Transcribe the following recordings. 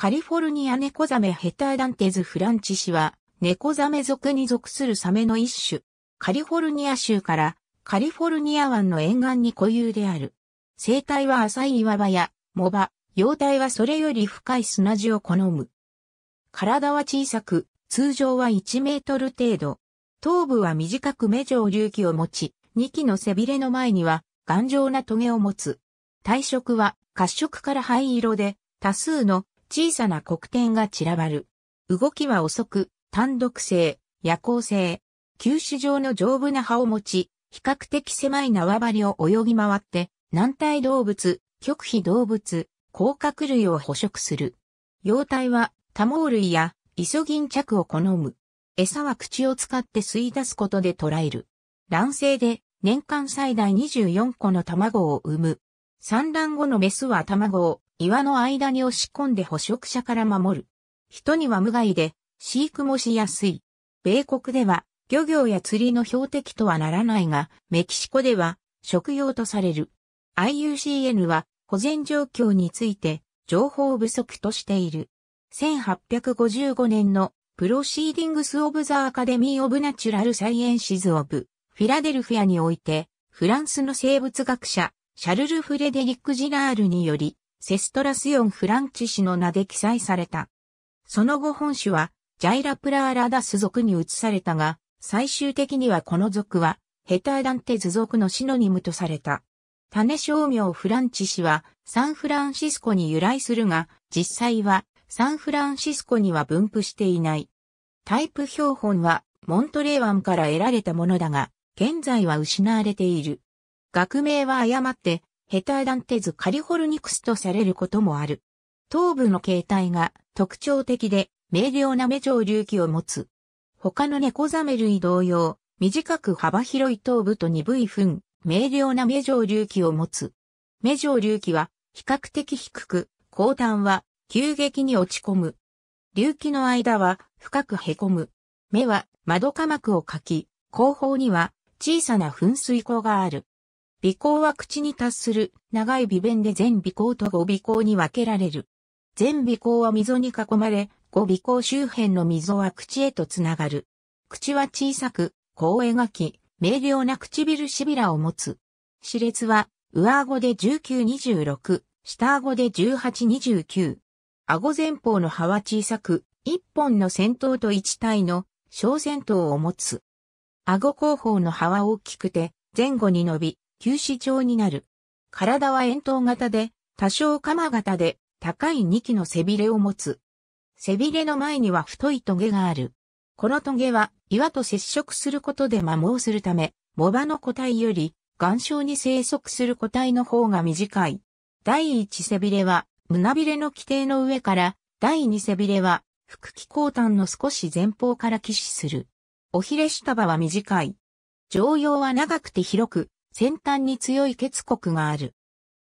カリフォルニア猫ザメヘターダンテズフランチ氏は、猫ザメ属に属するサメの一種、カリフォルニア州からカリフォルニア湾の沿岸に固有である。生態は浅い岩場や、藻場、幼体はそれより深い砂地を好む。体は小さく、通常は1メートル程度。頭部は短く目状隆起を持ち、2機の背びれの前には頑丈な棘を持つ。体色は褐色から灰色で、多数の小さな黒点が散らばる。動きは遅く、単独性、夜行性、球種状の丈夫な葉を持ち、比較的狭い縄張りを泳ぎ回って、軟体動物、極秘動物、甲殻類を捕食する。幼体は多毛類やイソギンチャクを好む。餌は口を使って吸い出すことで捕らえる。卵生で年間最大24個の卵を産む。産卵後のメスは卵を岩の間に押し込んで捕食者から守る。人には無害で、飼育もしやすい。米国では、漁業や釣りの標的とはならないが、メキシコでは、食用とされる。IUCN は、保全状況について、情報不足としている。1855年の、プロシーディングス・オブ・ザ・アカデミー・オブ・ナチュラル・サイエンシズ・オブ、フィラデルフィアにおいて、フランスの生物学者、シャルル・フレデリック・ジラールにより、セストラスヨン・フランチ氏の名で記載された。その後本種は、ジャイラプラーラダス族に移されたが、最終的にはこの族は、ヘターダンテズ族のシノニムとされた。種商名フランチ氏は、サンフランシスコに由来するが、実際は、サンフランシスコには分布していない。タイプ標本は、モントレー湾から得られたものだが、現在は失われている。学名は誤って、ヘターダンテズカリフォルニクスとされることもある。頭部の形態が特徴的で明瞭な目状隆起を持つ。他の猫ザメ類同様、短く幅広い頭部と鈍い糞、明瞭な目状隆起を持つ。目状隆起は比較的低く、後端は急激に落ち込む。隆起の間は深く凹む。目は窓下膜をかき、後方には小さな噴水孔がある。鼻孔は口に達する長い鼻弁で全鼻孔と後鼻孔に分けられる。全鼻孔は溝に囲まれ、後鼻孔周辺の溝は口へとつながる。口は小さく、こう描き、明瞭な唇しびらを持つ。歯列は、上顎で1926、下顎で1829。顎前方の歯は小さく、一本の先頭と一体の小先頭を持つ。顎後方の歯は大きくて、前後に伸び、急死状になる。体は円筒型で、多少鎌型で、高い2機の背びれを持つ。背びれの前には太いトゲがある。このトゲは岩と接触することで摩耗するため、藻場の個体より岩礁に生息する個体の方が短い。第一背びれは胸びれの規定の上から、第二背びれは腹気後端の少し前方から起死する。おひれ下場は短い。常用は長くて広く、先端に強い結骨がある。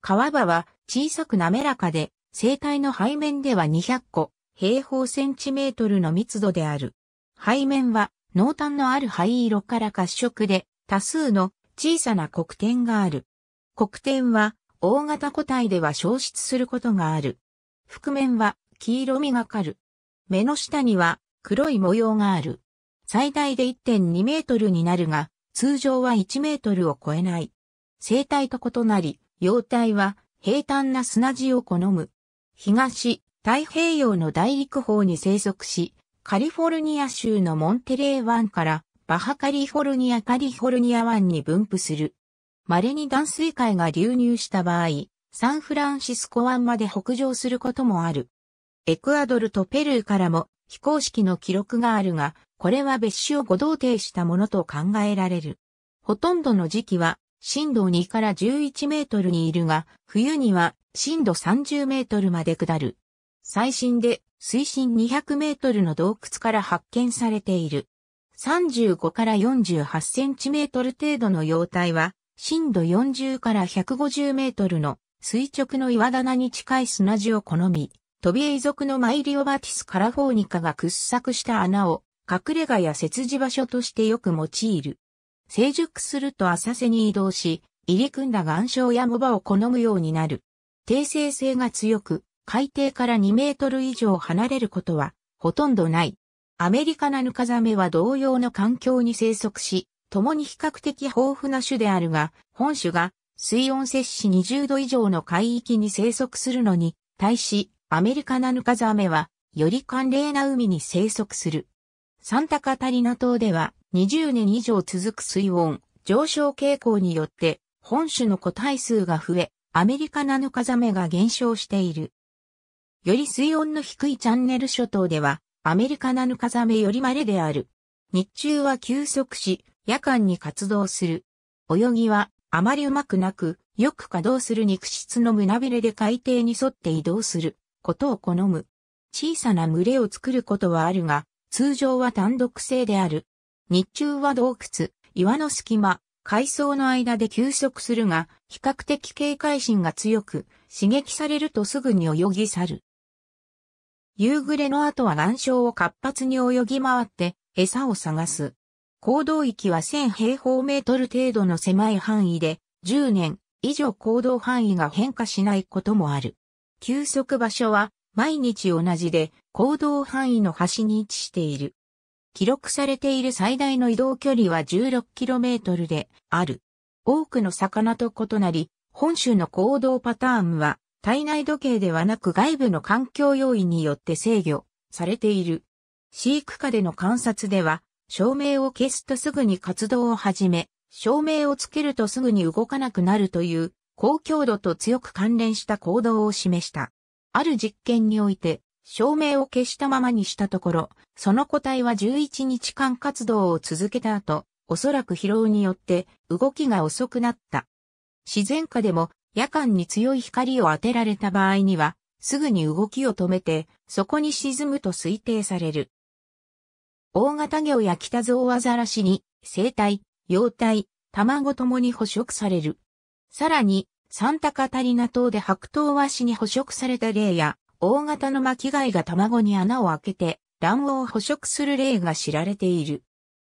川場は小さく滑らかで、生体の背面では200個、平方センチメートルの密度である。背面は濃淡のある灰色から褐色で、多数の小さな黒点がある。黒点は大型個体では消失することがある。覆面は黄色みがかる。目の下には黒い模様がある。最大で1.2メートルになるが、通常は1メートルを超えない。生態と異なり、幼体は平坦な砂地を好む。東、太平洋の大陸方に生息し、カリフォルニア州のモンテレー湾からバハカリフォルニアカリフォルニア湾に分布する。稀に断水海が流入した場合、サンフランシスコ湾まで北上することもある。エクアドルとペルーからも非公式の記録があるが、これは別種を誤同定したものと考えられる。ほとんどの時期は、震度2から11メートルにいるが、冬には震度30メートルまで下る。最新で水深200メートルの洞窟から発見されている。35から48センチメートル程度の容体は、震度40から150メートルの垂直の岩棚に近い砂地を好み、トビエイ族のマイリオバティスカラフォーニカが掘削した穴を隠れ家や設置場所としてよく用いる。成熟すると浅瀬に移動し、入り組んだ岩礁や藻場を好むようになる。定性性が強く、海底から2メートル以上離れることはほとんどない。アメリカナヌカザメは同様の環境に生息し、共に比較的豊富な種であるが、本種が水温摂氏20度以上の海域に生息するのに、対し、アメリカナヌカザメは、より寒冷な海に生息する。サンタカタリナ島では20年以上続く水温上昇傾向によって本種の個体数が増え、アメリカナヌカザメが減少している。より水温の低いチャンネル諸島では、アメリカナヌカザメより稀である。日中は休息し、夜間に活動する。泳ぎはあまりうまくなく、よく稼働する肉質の胸びれで海底に沿って移動することを好む。小さな群れを作ることはあるが、通常は単独性である。日中は洞窟、岩の隙間、海藻の間で休息するが、比較的警戒心が強く、刺激されるとすぐに泳ぎ去る。夕暮れの後は岩礁を活発に泳ぎ回って餌を探す。行動域は1000平方メートル程度の狭い範囲で、10年以上行動範囲が変化しないこともある。休息場所は毎日同じで、行動範囲の端に位置している。記録されている最大の移動距離は 16km である。多くの魚と異なり、本州の行動パターンは体内時計ではなく外部の環境要因によって制御されている。飼育下での観察では、照明を消すとすぐに活動を始め、照明をつけるとすぐに動かなくなるという、高強度と強く関連した行動を示した。ある実験において、照明を消したままにしたところ、その個体は11日間活動を続けた後、おそらく疲労によって動きが遅くなった。自然下でも夜間に強い光を当てられた場合には、すぐに動きを止めて、そこに沈むと推定される。大型魚や北ゾウアザラシに、生体、幼体、卵ともに捕食される。さらに、サンタカタリナ島で白頭ワシに捕食された例や、大型の巻き貝が卵に穴を開けて卵黄を捕食する例が知られている。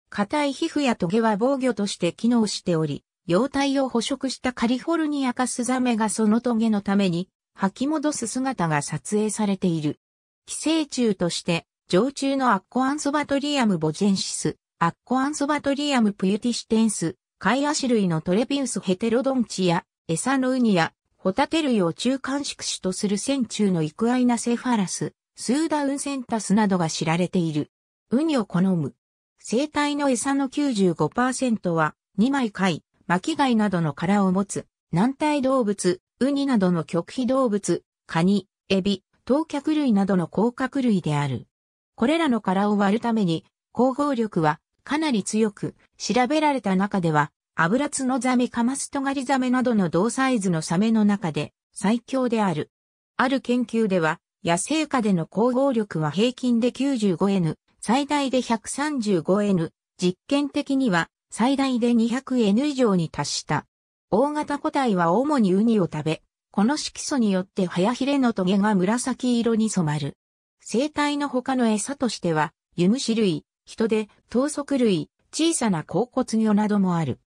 硬い皮膚や棘は防御として機能しており、幼体を捕食したカリフォルニアカスザメがその棘のために吐き戻す姿が撮影されている。寄生虫として、常虫のアッコアンソバトリアムボジェンシス、アッコアンソバトリアムプユティシテンス、カイアシ類のトレビウスヘテロドンチや、エサノウニや、ホタテ類を中間宿主とする船中のイクアイナセファラス、スーダウンセンタスなどが知られている。ウニを好む。生態の餌の95%は、二枚貝、巻貝などの殻を持つ、軟体動物、ウニなどの極秘動物、カニ、エビ、等脚類などの甲殻類である。これらの殻を割るために、光合力はかなり強く、調べられた中では油津のザメカマストガリザメなどの同サイズのサメの中で最強である。ある研究では、野生下での光合力は平均で 95N、最大で 135N、実験的には最大で 200N 以上に達した。大型個体は主にウニを食べ、この色素によって早ヒレのトゲが紫色に染まる。生態の他の餌としては、湯虫類、人で、ソ足類、小さな甲骨魚などもある。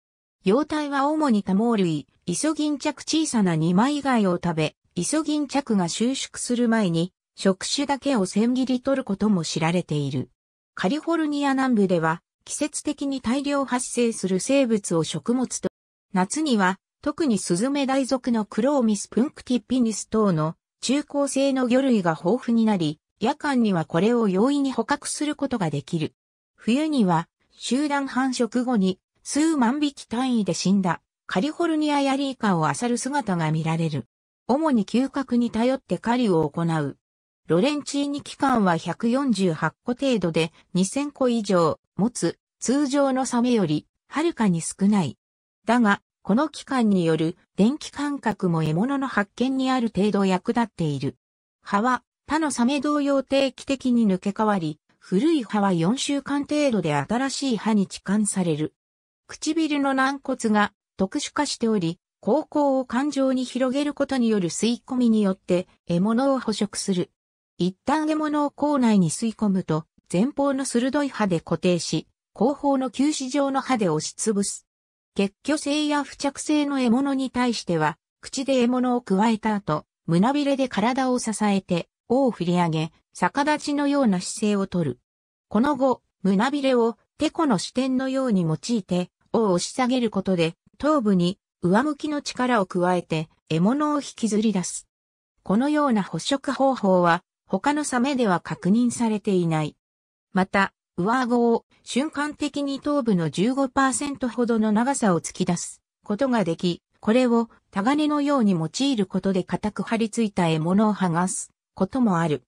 幼体は主に多毛類、イソギンチャク小さな二枚貝を食べ、イソギンチャクが収縮する前に、触手だけを千切り取ることも知られている。カリフォルニア南部では、季節的に大量発生する生物を食物と、夏には、特にスズメ大属のクローミスプンクティピニス等の中高生の魚類が豊富になり、夜間にはこれを容易に捕獲することができる。冬には、集団繁殖後に数万匹単位で死んだカリフォルニアヤリイカを漁る姿が見られる。主に嗅覚に頼って狩りを行う。ロレンチーニ期間は148個程度で2000個以上持つ通常のサメよりはるかに少ない。だが、この期間による電気感覚も獲物の発見にある程度役立っている。葉は他のサメ同様定期的に抜け替わり、古い葉は4週間程度で新しい葉に置換される。唇の軟骨が特殊化しており、口腔を感情に広げることによる吸い込みによって獲物を捕食する。一旦獲物を口内に吸い込むと、前方の鋭い歯で固定し、後方の休止状の歯で押しつぶす。結局性や付着性の獲物に対しては、口で獲物を加えた後、胸びれで体を支えて、尾を振り上げ、逆立ちのような姿勢をとる。この後、胸びれを、テコの視点のように用いて、を押し下げることで、頭部に上向きの力を加えて獲物を引きずり出す。このような捕食方法は他のサメでは確認されていない。また、上顎を瞬間的に頭部の15%ほどの長さを突き出すことができ、これをタガネのように用いることで固く張り付いた獲物を剥がすこともある。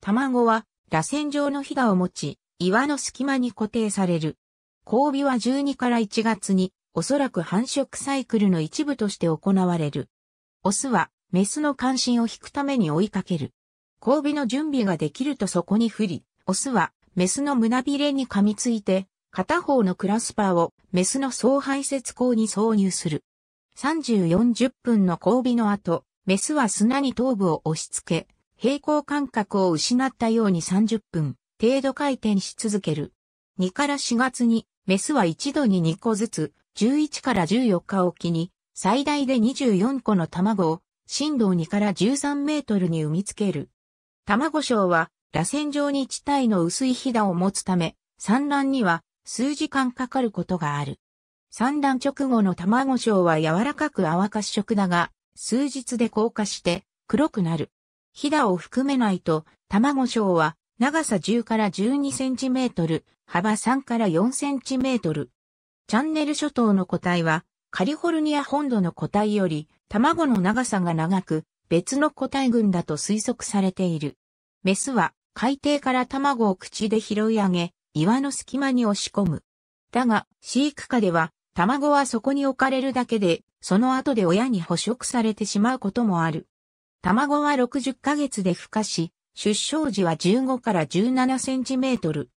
卵は螺旋状のヒダを持ち、岩の隙間に固定される。交尾は12から1月に、おそらく繁殖サイクルの一部として行われる。オスは、メスの関心を引くために追いかける。交尾の準備ができるとそこに降り、オスは、メスの胸びれに噛みついて、片方のクラスパーをメスの総排泄口に挿入する。3040分の交尾の後、メスは砂に頭部を押し付け、平行感覚を失ったように30分程度回転し続ける。2から4月にメスは一度に2個ずつ、11から14日おきに、最大で24個の卵を、振動2から13メートルに産みつける。卵床は、螺旋状に地帯の薄いひだを持つため、産卵には数時間かかることがある。産卵直後の卵床は柔らかく泡し色だが、数日で硬化して黒くなる。ひだを含めないと、卵床は長さ10から12センチメートル、幅3から4センチメートル。チャンネル諸島の個体は、カリフォルニア本土の個体より、卵の長さが長く、別の個体群だと推測されている。メスは、海底から卵を口で拾い上げ、岩の隙間に押し込む。だが、飼育下では、卵はそこに置かれるだけで、その後で親に捕食されてしまうこともある。卵は60ヶ月で孵化し、出生時は15から17センチメートル。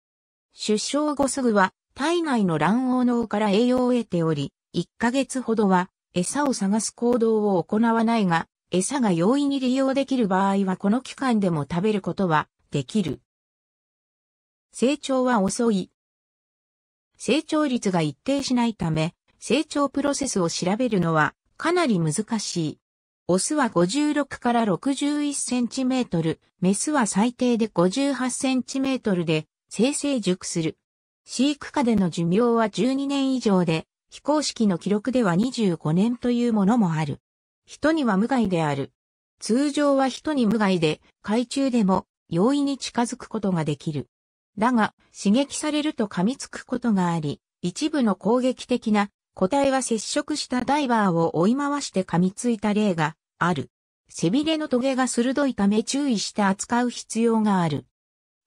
出生後すぐは体内の卵黄のから栄養を得ており、1ヶ月ほどは餌を探す行動を行わないが、餌が容易に利用できる場合はこの期間でも食べることはできる。成長は遅い。成長率が一定しないため、成長プロセスを調べるのはかなり難しい。オスは56から61センチメートル、メスは最低で58センチメートルで、生成熟する。飼育下での寿命は12年以上で、非公式の記録では25年というものもある。人には無害である。通常は人に無害で、海中でも容易に近づくことができる。だが、刺激されると噛みつくことがあり、一部の攻撃的な個体は接触したダイバーを追い回して噛みついた例がある。背びれの棘が鋭いため注意して扱う必要がある。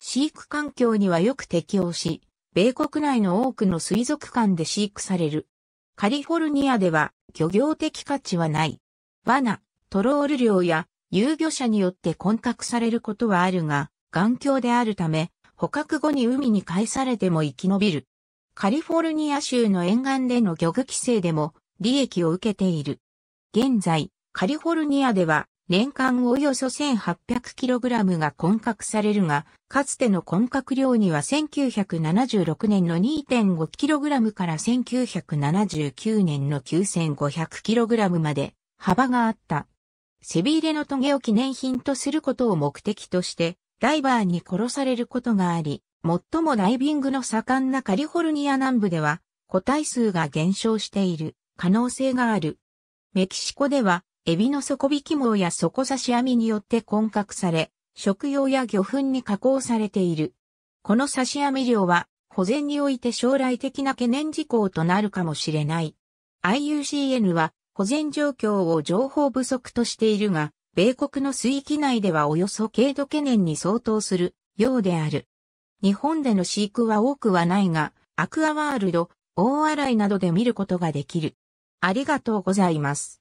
飼育環境にはよく適応し、米国内の多くの水族館で飼育される。カリフォルニアでは漁業的価値はない。罠、トロール漁や遊漁者によって混獲されることはあるが、眼鏡であるため、捕獲後に海に返されても生き延びる。カリフォルニア州の沿岸での漁具規制でも利益を受けている。現在、カリフォルニアでは年間およそ 1800kg が混獲されるが、かつての混獲量には1976年の 2.5kg から1979年の 9500kg まで幅があった。背びれのトゲを記念品とすることを目的として、ダイバーに殺されることがあり、最もダイビングの盛んなカリフォルニア南部では、個体数が減少している可能性がある。メキシコでは、エビの底引き網や底差し網によって混獲され、食用や魚粉に加工されている。この差し網量は、保全において将来的な懸念事項となるかもしれない。IUCN は、保全状況を情報不足としているが、米国の水域内ではおよそ軽度懸念に相当するようである。日本での飼育は多くはないが、アクアワールド、大洗などで見ることができる。ありがとうございます。